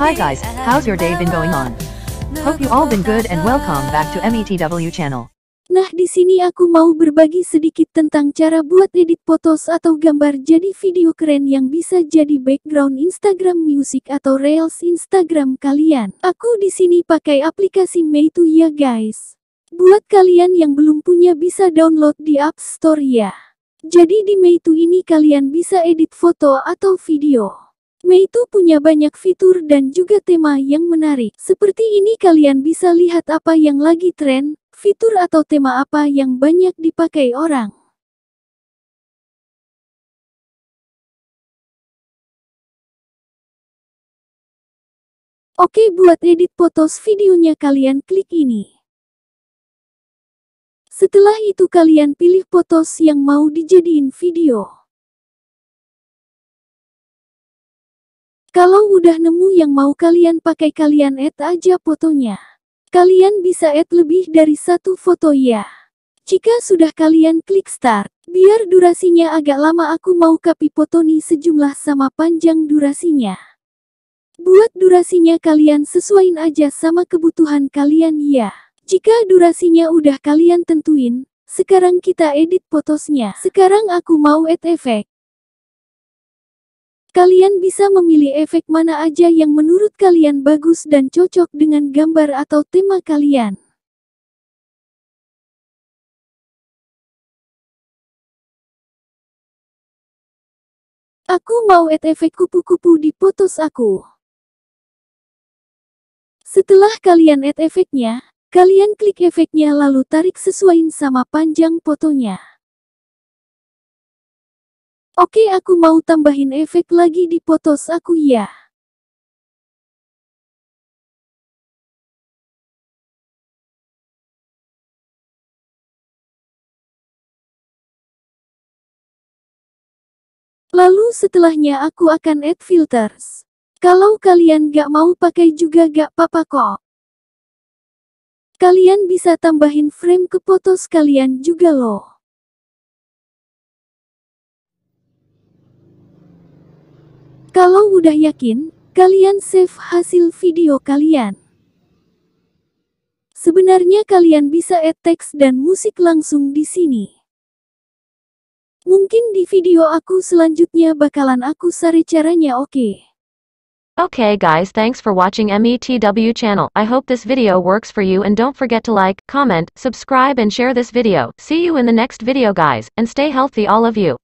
Hi guys, how's your day been going on? Hope you all been good and welcome back to METW channel. Nah di sini aku mau berbagi sedikit tentang cara buat edit foto atau gambar jadi video keren yang bisa jadi background Instagram Music atau Reels Instagram kalian. Aku di sini pakai aplikasi Meitu ya guys. Buat kalian yang belum punya bisa download di App Store ya. Jadi di Meitu ini kalian bisa edit foto atau video. Meitu punya banyak fitur dan juga tema yang menarik. Seperti ini kalian bisa lihat apa yang lagi tren, fitur atau tema apa yang banyak dipakai orang. Oke buat edit fotos videonya kalian klik ini. Setelah itu kalian pilih potos yang mau dijadiin video. Kalau udah nemu yang mau kalian pakai kalian add aja fotonya. Kalian bisa add lebih dari satu foto ya. Jika sudah kalian klik start, biar durasinya agak lama aku mau copy foto nih sejumlah sama panjang durasinya. Buat durasinya kalian sesuaiin aja sama kebutuhan kalian ya. Jika durasinya udah kalian tentuin, sekarang kita edit potosnya. Sekarang aku mau add efek. Kalian bisa memilih efek mana aja yang menurut kalian bagus dan cocok dengan gambar atau tema kalian. Aku mau add efek kupu-kupu di potos aku. Setelah kalian add efeknya, Kalian klik efeknya lalu tarik sesuaiin sama panjang fotonya. Oke aku mau tambahin efek lagi di fotos aku ya. Lalu setelahnya aku akan add filters. Kalau kalian gak mau pakai juga gak papa kok. Kalian bisa tambahin frame ke foto sekalian juga loh. Kalau udah yakin, kalian save hasil video kalian. Sebenarnya kalian bisa add teks dan musik langsung di sini. Mungkin di video aku selanjutnya bakalan aku sari caranya oke. Okay. Okay guys thanks for watching METW channel. I hope this video works for you and don't forget to like, comment, subscribe and share this video. See you in the next video guys, and stay healthy all of you.